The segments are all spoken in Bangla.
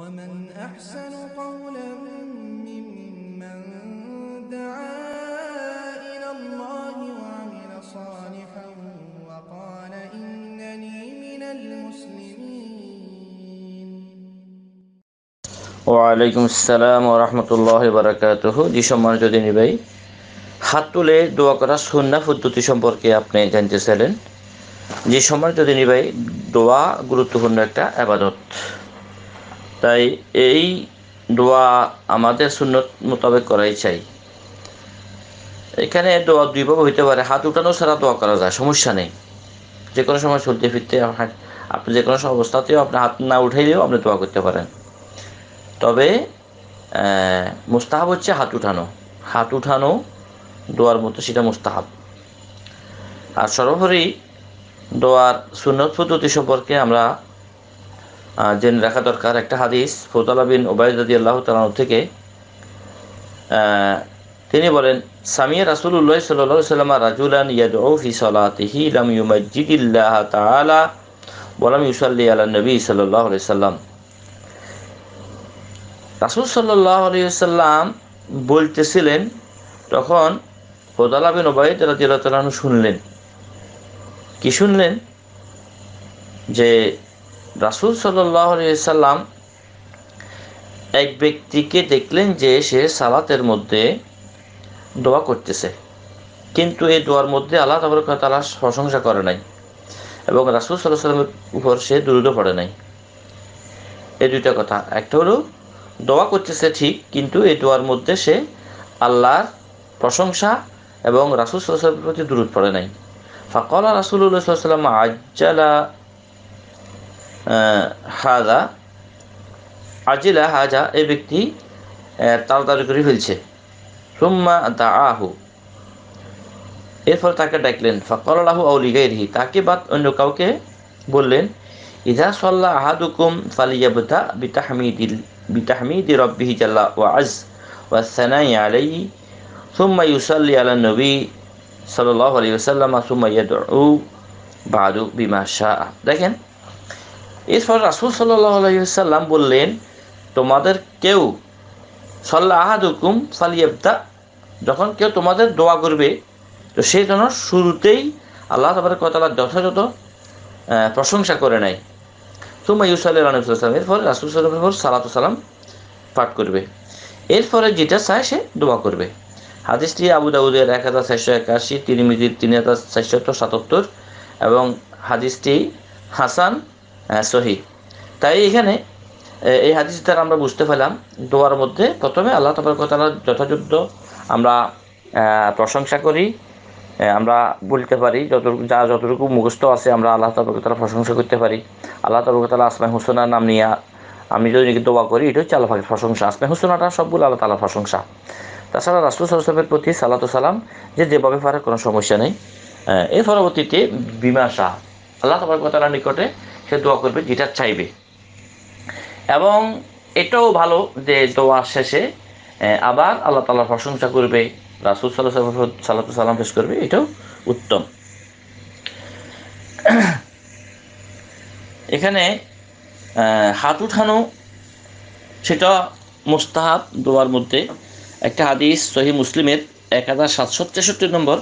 ومن أحسن قولا ممن دعا إلى الله وعمل صالحا وقال إنني من المسلمين ওয়ালাইকুম আসসালাম রহমতুল্লাহ বারাকাতুহ জি সম্মানিত দিনী ভাই হাত তুলে দোয়া করা সুন্না পদ্ধতি সম্পর্কে আপনি জানতে চাইলেন যে সম্মানিত দিনী ভাই দোয়া গুরুত্বপূর্ণ একটা আবাদত তাই এই দোয়া আমাদের সুন্নত মোতাবেক করাই চাই এখানে দোয়া দুইভাবে হইতে পারে হাত উঠানো ছাড়া দোয়া করা যায় সমস্যা নেই যে কোনো সময় চলতে ফিরতে আপনি যে কোনো অবস্থাতেও আপনি হাত না উঠাইলেও আপনি দোয়া করতে পারেন তবে মুস্তাহাব হচ্ছে হাত উঠানো হাত উঠানো দোয়ার মতো সেটা মুস্তাহাব আর সর্বোপরি দোয়ার সুন্নত পদ্ধতি সম্পর্কে আমরা জেনে রাখা দরকার একটা হাদিস ফৌতলা বিন ওবায়দ আল্লাহ তালাহ থেকে তিনি বলেন সামিয়া রাসুল্লাহ সাল্লা সাল্লাম রাজুলান ইয়াদ ও ওফি সলাতিহি লাম ইউমাজিদিল্লাহ তালা বলাম ইউসাল্লি আল্লাহ নবী সাল্লাহ আলি সাল্লাম রাসুল সাল্লাহ আলি সাল্লাম বলতেছিলেন তখন ফৌতালা বিন ওবায়দ রাজি আল্লাহ শুনলেন কি শুনলেন যে রাসুল সাল্লাম এক ব্যক্তিকে দেখলেন যে সে সালাতের মধ্যে দোয়া করতেছে কিন্তু এই দোয়ার মধ্যে আল্লাহ তালা প্রশংসা করে নাই এবং রাসুল সাল্লাহ সাল্লামের উপর সে দুরুদ পড়ে নাই এই দুইটা কথা একটা হলো দোয়া করতেছে ঠিক কিন্তু এই দোয়ার মধ্যে সে আল্লাহর প্রশংসা এবং রাসুল সাল্লাহ প্রতি দূরত পড়ে নাই ফাকলা রাসুল্লাহ সাল্লাম আজ্জালা হাজা আজিলা হাজা এই ব্যক্তি তাড়াতাড়ি করে ফেলছে সুম্মা দা আহু এরপর তাকে ডাকলেন ফকর আলাহু আউলিগাইরহি তাকে বাদ অন্য কাউকে বললেন ইজা সাল্লা আহাদুকুম ফালিয়াবুদা বিতাহমিদিল বিতাহমিদি রব্বিহি জাল্লা ও আজ ওয়া সানাই আলাইহি সুম্মা ইউসাল্লি আলা নবী সাল্লাল্লাহু আলাইহি ওয়াসাল্লাম সুম্মা ইয়াদউ বাদু বিমা শাআ দেখেন এরপর রাসুল সাল্লাহ আলহিসাল্লাম বললেন তোমাদের কেউ সাল্লাহ আহাদুকুম ফালিয়াবদা যখন কেউ তোমাদের দোয়া করবে তো সে যেন শুরুতেই আল্লাহ তাবার কথা যথাযথ প্রশংসা করে নেয় তোমা ইউসাল্লাহ আলহিসাল্লাম এরপর রাসুল সাল্লাহর সালাত সালাম পাঠ করবে এরপরে যেটা চায় সে দোয়া করবে হাদিসটি আবু দাউদের এক হাজার চারশো একাশি তিরিমিজির তিন হাজার চারশো সাতাত্তর এবং হাদিসটি হাসান হ্যাঁ, সহি তাই এখানে এই হাদিস দ্বারা আমরা বুঝতে পেলাম দোয়ার মধ্যে প্রথমে আল্লাহ তবরকতালার যথাযথ আমরা প্রশংসা করি আমরা বলতে পারি যতটুকু যা যতটুকু মুখস্থ আছে আমরা আল্লাহ তবরকতালা প্রশংসা করতে পারি আল্লাহ তবরকতালা আসমাই হোসেনার নাম নিয়ে আমি যদি দোয়া করি এটা হচ্ছে আল্লাহ প্রশংসা আসমাই হোসেনাটা সবগুলো আল্লাহ তালা প্রশংসা তাছাড়া রাষ্ট্র সরসবের প্রতি সালাত সালাম যে যেভাবে পারে কোনো সমস্যা নেই এর পরবর্তীতে বিমাশা আল্লাহ তবরকতালার নিকটে সে দোয়া করবে যেটা চাইবে এবং এটাও ভালো যে দোয়া শেষে আবার আল্লাহ তালার প্রশংসা করবে রাসুল সাল্লাহ সাল্লা সাল্লাম পেশ করবে এটাও উত্তম এখানে হাত উঠানো সেটা মোস্তাহাব দোয়ার মধ্যে একটা হাদিস সহি মুসলিমের এক হাজার সাতশো তেষট্টি নম্বর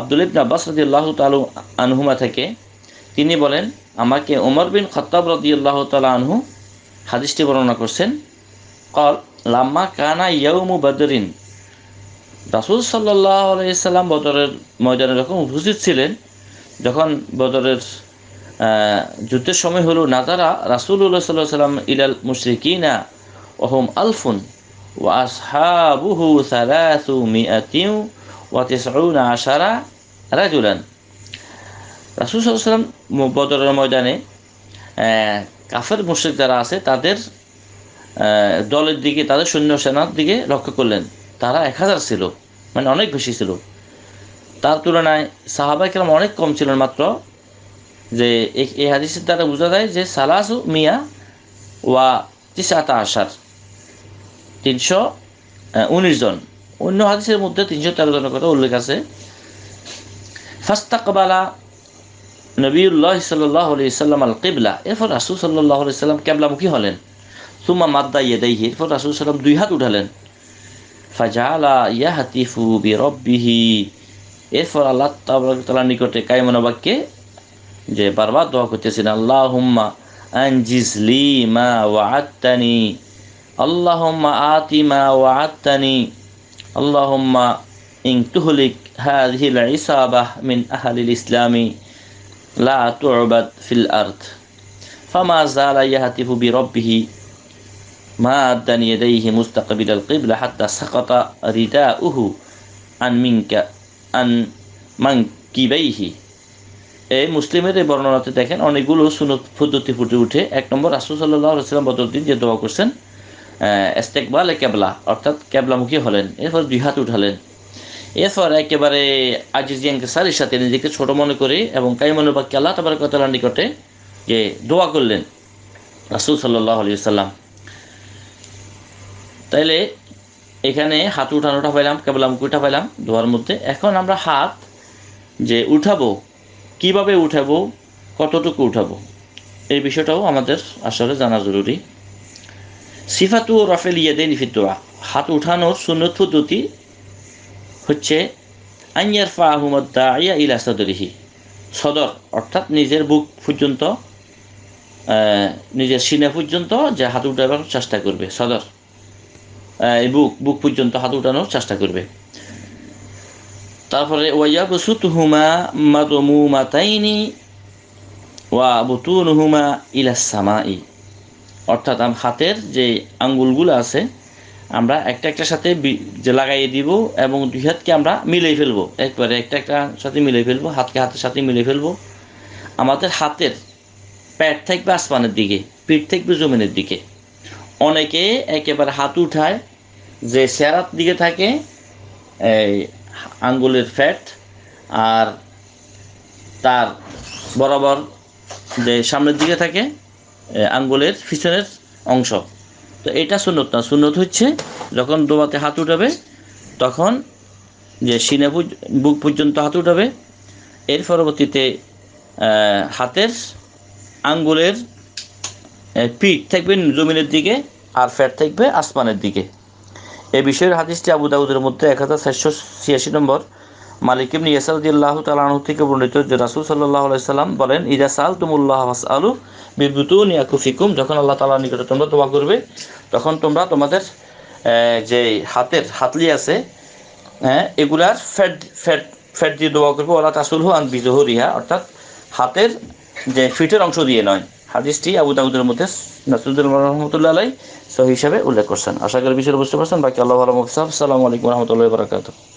আবদুল ইবন আব্বাস রাজি আল্লাহ তালু আনহুমা থেকে তিনি বলেন আমাকে ওমর বিন খতাব রদিয়াল্লাহ তালা আনহু হাদিসটি বর্ণনা করছেন কল লাম্মা কানা ইয়াউমু বদরিন রাসুল সাল্লাহ আলাইসাল্লাম বদরের ময়দানে যখন উপস্থিত ছিলেন যখন বদরের যুদ্ধের সময় হলো নাজারা রাসুল্লাহ সাল্লাহ সাল্লাম ইলাল মুশ্রিকিনা ওহম আলফুন ওয়া আসহাবুহু সালাসু তিউ ওয়া তিসউনা আশারা রাজুলান রাসুল সাল্লাম বদরের ময়দানে কাফের মুশ্রিক যারা আছে তাদের দলের দিকে তাদের সৈন্য সেনার দিকে লক্ষ্য করলেন তারা এক হাজার ছিল মানে অনেক বেশি ছিল তার তুলনায় সাহাবা কেরাম অনেক কম ছিলেন মাত্র যে এই হাদিসের দ্বারা বোঝা যায় যে সালাসু মিয়া ওয়া তিসাতা আসার তিনশো উনিশ জন অন্য হাদিসের মধ্যে তিনশো তেরো জনের কথা উল্লেখ আছে ফাস্তাকবালা নবীউল্লাহ সাল্লাহ আলি সাল্লাম আল কেবলা এরপর রাসুল সাল্লাহ আলি সাল্লাম কেবলামুখী হলেন সুমা মাদ্দা ইয়েদাইহি এরপর রাসুল সাল্লাম দুই হাত উঠালেন ফাজালা ইয়া হাতিফু বি রব্বিহি এরপর আল্লাহ তালার নিকটে কায়মনা বাক্যে যে বারবার দোয়া করতেছেন আল্লাহ হুম্মা আনজিজলি মা ওয়াত্তানি আল্লাহ আতি মা ওয়াত্তানি আল্লাহ ইং তুহলিক হাদিল ইসাবাহ মিন আহালিল ইসলামী লা تعبد ফিল আর্থ ফামা زال يهتف بربه রব্বিহি মা আদান ইয়াদাইহি মুস্তাকবিল আল কিবলা হাত্তা সাকাতা রিদা উহু আন মিনকা আন মাং এই মুসলিমের এই বর্ণনাতে দেখেন অনেকগুলো সুনত পদ্ধতি ফুটে উঠে এক নম্বর রাসুল সাল্লাহ সাল্লাম যে দোয়া করছেন এস্তেকবাল এ ক্যাবলা অর্থাৎ ক্যাবলামুখী হলেন এরপর দুই হাত উঠালেন এরপর একেবারে আজিজিয়ান সারির সাথে নিজেকে ছোট মনে করে এবং কাইমানুর বাক্যে আল্লাহ তাবার নিকটে যে দোয়া করলেন রাসুল সাল্লাহ আলী সাল্লাম তাইলে এখানে হাত উঠানোটা পাইলাম উঠা পাইলাম দোয়ার মধ্যে এখন আমরা হাত যে উঠাবো কিভাবে উঠাবো কতটুকু উঠাবো এই বিষয়টাও আমাদের আসলে জানা জরুরি সিফাতু রফেল ইয়াদেন নিফিত হাত উঠানোর সুন্নত পদ্ধতি হচ্ছে ফা আহমদ দাইয়া ইলা সদরিহি সদর অর্থাৎ নিজের বুক পর্যন্ত নিজের সিনে পর্যন্ত যে হাত উঠাবার চেষ্টা করবে সদর এই বুক বুক পর্যন্ত হাত উঠানোর চেষ্টা করবে তারপরে ওয়াইয়া বসুত হুমা মাতমু মাতাইনি ওয়া বুতুন হুমা ইলা সামাই অর্থাৎ হাতের যে আঙ্গুলগুলো আছে আমরা একটা একটার সাথে যে লাগাইয়ে দিব এবং দুই হাতকে আমরা মিলে ফেলবো একবারে একটা একটা সাথে মিলে ফেলবো হাতকে হাতের সাথে মিলে ফেলবো আমাদের হাতের প্যাট থাকবে আসমানের দিকে পিঠ থাকবে জমিনের দিকে অনেকে একেবারে হাত উঠায় যে সেরার দিকে থাকে এই আঙ্গুলের ফ্যাট আর তার বরাবর যে সামনের দিকে থাকে আঙ্গুলের পিছনের অংশ তো এটা সুনত না সুনত হচ্ছে যখন দোয়াতে হাত উঠাবে তখন যে সিনে বুক পর্যন্ত হাত উঠাবে এর পরবর্তীতে হাতের আঙ্গুলের পিঠ থাকবে জমিনের দিকে আর ফ্যাট থাকবে আসমানের দিকে এ বিষয়ের হাদিসটি আবু দাউদের মধ্যে এক হাজার চারশো ছিয়াশি নম্বর মালিক ইবনি ইয়াসাউদ্দিল্লাহ তালাহ থেকে বর্ণিত যে রাসুল সাল্লাহ সাল্লাম বলেন ইজাস আল তুমুল্লাহ আলু বিদ্যুতু কুফিকুম যখন আল্লাহ তালার নিকটে তোমরা তোমা করবে তখন তোমরা তোমাদের যে হাতের হাতলি আছে হ্যাঁ এগুলার ফ্যাট ফ্যাট ফ্যাট দিয়ে দোয়া করবে ওলা তাসুল হু আন রিহা অর্থাৎ হাতের যে ফিটের অংশ দিয়ে নয় হাদিসটি আবু দাউদের মধ্যে নাসুদুল রহমতুল্লাহ আলাই সহ হিসাবে উল্লেখ করছেন আশা করি বিষয়ে বুঝতে পারছেন বাকি আল্লাহ আলম সালামু আলাইকুম রহমতুল্লাহ বরাকাত